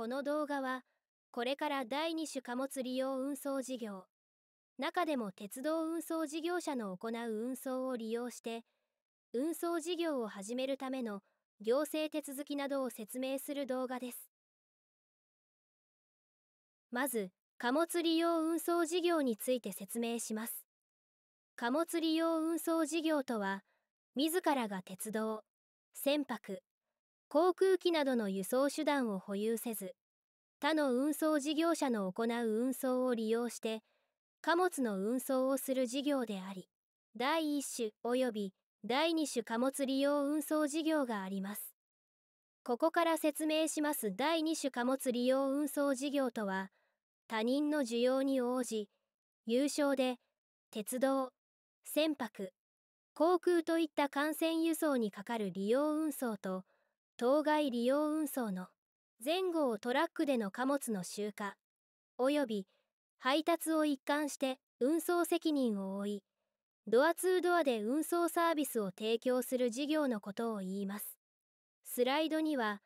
この動画は、これから第二種貨物利用運送事業、中でも鉄道運送事業者の行う運送を利用して、運送事業を始めるための行政手続きなどを説明する動画です。まず、貨物利用運送事業について説明します。貨物利用運送事業とは、自らが鉄道、船舶、航空機などの輸送手段を保有せず他の運送事業者の行う運送を利用して貨物の運送をする事業であり第1種及び第2種貨物利用運送事業がありますここから説明します第2種貨物利用運送事業とは他人の需要に応じ有償で鉄道船舶航空といった幹線輸送にかかる利用運送と当該利用運送の前後をトラックでの貨物の集荷及び配達を一貫して運送責任を負いドア2ドアで運送サービスを提供する事業のことを言いますスライドには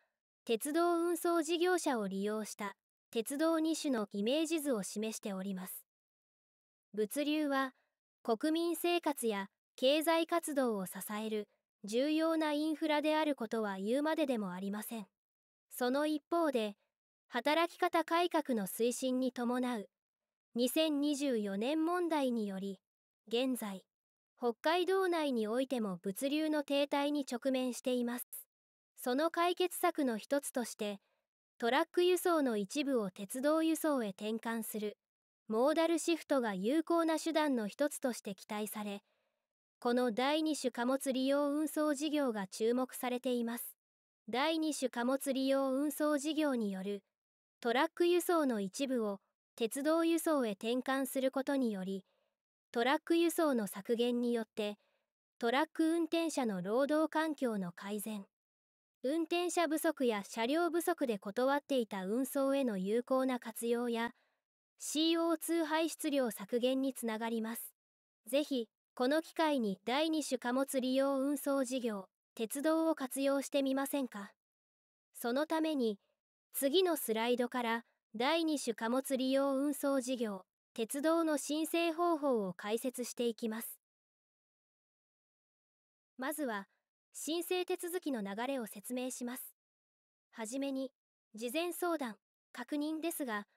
鉄道運送事業者を利用した鉄道2種のイメージ図を示しております物流は国民生活や経済活動を支える重要なインフラであることは言うまででもありません。その一方で、働き方改革の推進に伴う2024年問題により、現在、北海道内においても物流の停滞に直面しています。その解決策の一つとして、トラック輸送の一部を鉄道輸送へ転換する、モーダルシフトが有効な手段の一つとして期待され、この第2種貨物利用運送事業が注目されています。第2種貨物利用運送事業によるトラック輸送の一部を鉄道輸送へ転換することによりトラック輸送の削減によってトラック運転者の労働環境の改善運転者不足や車両不足で断っていた運送への有効な活用や CO2 排出量削減につながります。ぜひこの機会に第2種貨物利用運送事業、鉄道を活用してみませんかそのために、次のスライドから第2種貨物利用運送事業、鉄道の申請方法を解説していきます。まずは、申請手続きの流れを説明します。はじめに、事前相談、確認ですが、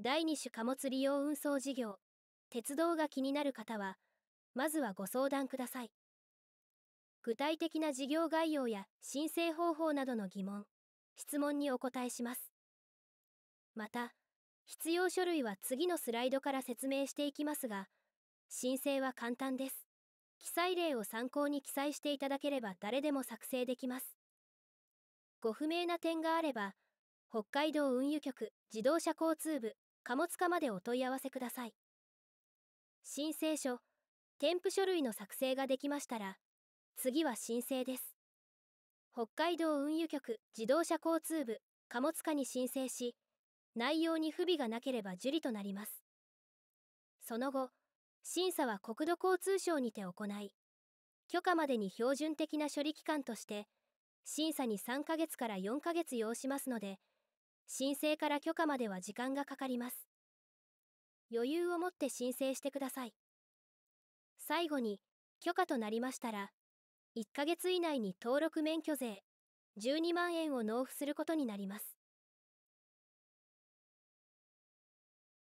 第2種貨物利用運送事業、鉄道が気になる方は、まずはご相談ください。具体的な事業概要や申請方法などの疑問、質問にお答えします。また、必要書類は次のスライドから説明していきますが、申請は簡単です。記載例を参考に記載していただければ誰でも作成できます。ご不明な点があれば、北海道運輸局自動車交通部貨物課までお問い合わせください。申請書、添付書類の作成ができましたら、次は申請です。北海道運輸局自動車交通部貨物課に申請し、内容に不備がなければ受理となります。その後、審査は国土交通省にて行い、許可までに標準的な処理期間として、審査に3ヶ月から4ヶ月要しますので、申請から許可までは時間がかかります。余裕を持って申請してください。最後に許可となりましたら1ヶ月以内に登録免許税12万円を納付することになります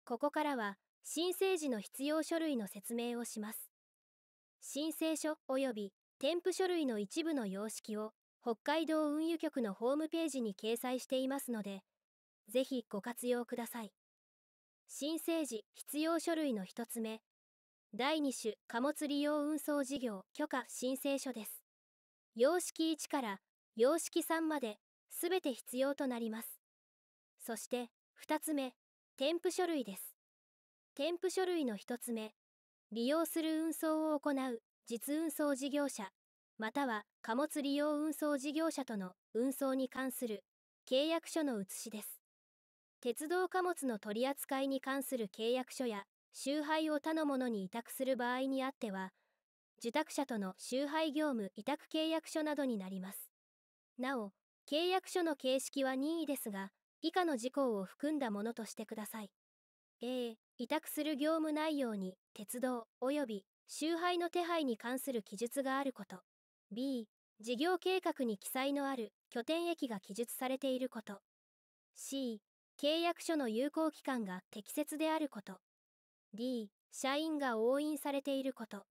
ここからは申請時の必要書類の説明をします申請書及び添付書類の一部の様式を北海道運輸局のホームページに掲載していますのでぜひご活用ください申請時必要書類の1つ目第2種貨物利用運送事業許可申請書です様式1から様式3まで全て必要となりますそして2つ目添付書類です添付書類の1つ目利用する運送を行う実運送事業者または貨物利用運送事業者との運送に関する契約書の写しです鉄道貨物の取扱いに関する契約書や集配を他の者に委託する場合にあっては、受託者との集配業務委託契約書などになります。なお、契約書の形式は任意ですが、以下の事項を含んだものとしてください。A、委託する業務内容に、鉄道及び集配の手配に関する記述があること。B、事業計画に記載のある拠点駅が記述されていること。C、契約書の有効期間が適切であること。D、社員が押印されていること。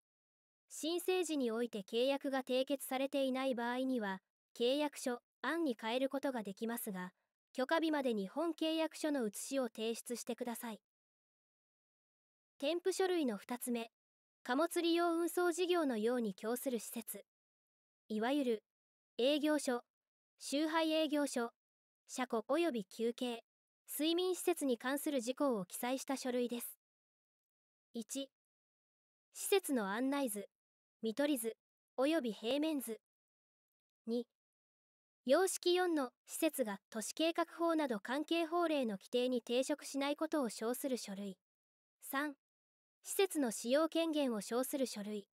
申請時において契約が締結されていない場合には、契約書、案に変えることができますが、許可日までに本契約書の写しを提出してください。添付書類の2つ目、貨物利用運送事業のように供する施設。いわゆる、営業所、集配営業所、車庫及び休憩、睡眠施設に関する事項を記載した書類です。1施設の案内図見取り図および平面図2様式4の施設が都市計画法など関係法令の規定に抵触しないことを称する書類3施設の使用権限を称する書類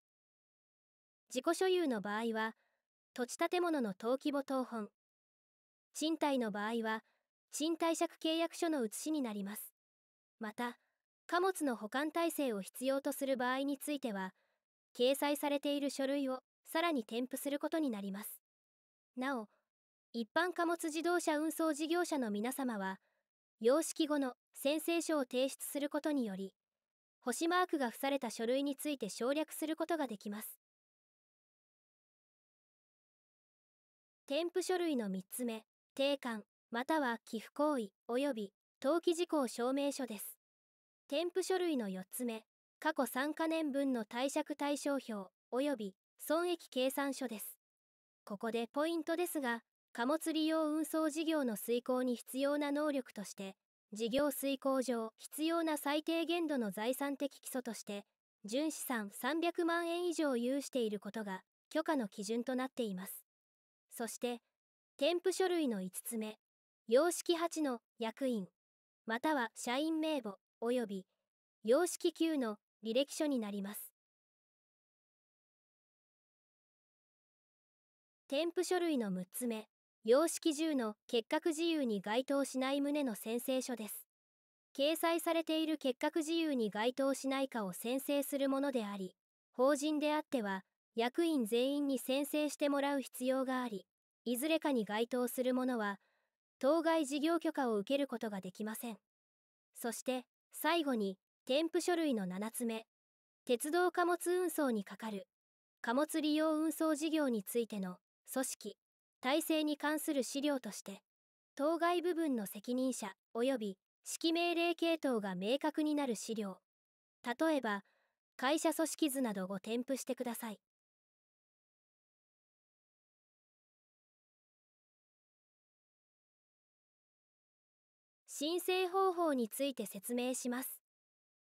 自己所有の場合は土地建物の登記簿等本賃貸の場合は賃貸借契約書の写しになりますまた貨物の保管体制を必要とする場合については掲載されている書類をさらに添付することになりますなお一般貨物自動車運送事業者の皆様は様式後の宣誓書を提出することにより星マークが付された書類について省略することができます添付書類の3つ目定款または寄付行為及び登記事項証明書です添付書類の4つ目、過去3カ年分の貸借対照表及び損益計算書です。ここでポイントですが、貨物利用運送事業の遂行に必要な能力として、事業遂行上必要な最低限度の財産的基礎として、純資産300万円以上有していることが許可の基準となっています。そして、添付書類の5つ目、様式8の役員、または社員名簿及び様式 Q の履歴書になります。添付書類の6つ目、様式10の結核自由に該当しない旨の宣誓書です。掲載されている結核自由に該当しないかを宣誓するものであり、法人であっては、役員全員に宣誓してもらう必要があり、いずれかに該当するものは、当該事業許可を受けることができません。そして、最後に、添付書類の7つ目、鉄道貨物運送にかかる、貨物利用運送事業についての組織、体制に関する資料として、当該部分の責任者及び指揮命令系統が明確になる資料、例えば、会社組織図などを添付してください。申請方法について説明します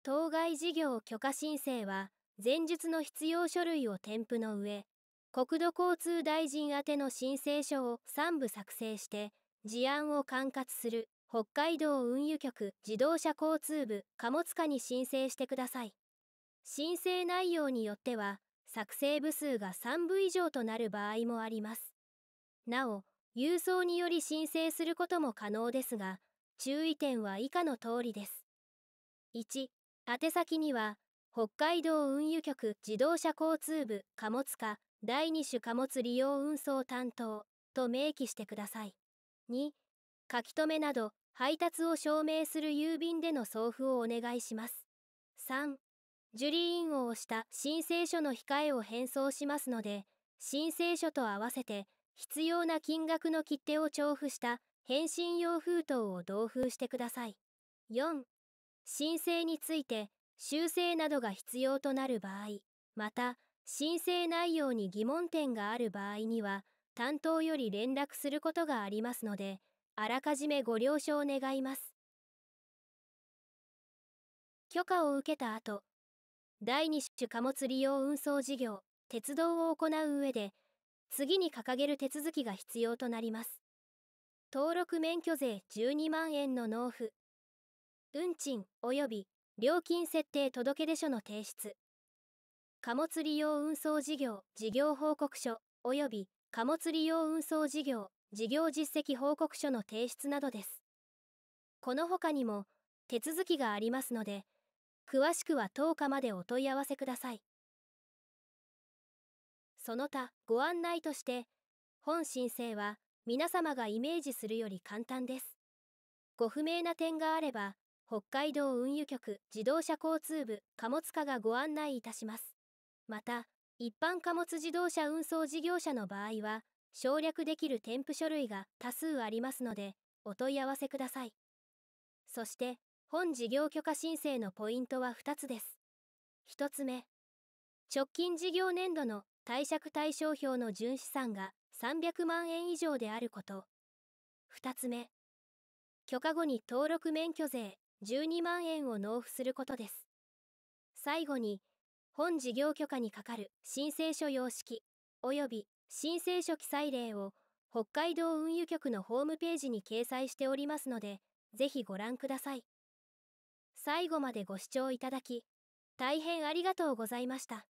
当該事業許可申請は前述の必要書類を添付の上国土交通大臣宛ての申請書を3部作成して事案を管轄する北海道運輸局自動車交通部貨物課に申請してください申請内容によっては作成部数が3部以上となる場合もありますなお郵送により申請することも可能ですが注意点は以下の通りです。1、宛先には、北海道運輸局自動車交通部貨物課第2種貨物利用運送担当と明記してください。2、書き留めなど配達を証明する郵便での送付をお願いします。3、受理印を押した申請書の控えを返送しますので、申請書と合わせて必要な金額の切手を調布した返信用封筒を同封してください。4. 申請について修正などが必要となる場合、また申請内容に疑問点がある場合には、担当より連絡することがありますので、あらかじめご了承願います。許可を受けた後、第2種貨物利用運送事業、鉄道を行う上で、次に掲げる手続きが必要となります。登録免許税12万円の納付運賃及び料金設定届出書の提出貨物利用運送事業事業報告書及び貨物利用運送事業事業実績報告書の提出などですこの他にも手続きがありますので詳しくは10日までお問い合わせくださいその他ご案内として本申請は皆様がイメージするより簡単です。ご不明な点があれば、北海道運輸局自動車交通部貨物課がご案内いたします。また、一般貨物自動車運送事業者の場合は、省略できる添付書類が多数ありますので、お問い合わせください。そして、本事業許可申請のポイントは2つです。1つ目、直近事業年度の貸借対照表の純資産が300万円以上であること。2つ目、許可後に登録免許税12万円を納付することです。最後に、本事業許可に係る申請書様式及び申請書記載例を北海道運輸局のホームページに掲載しておりますので、ぜひご覧ください。最後までご視聴いただき、大変ありがとうございました。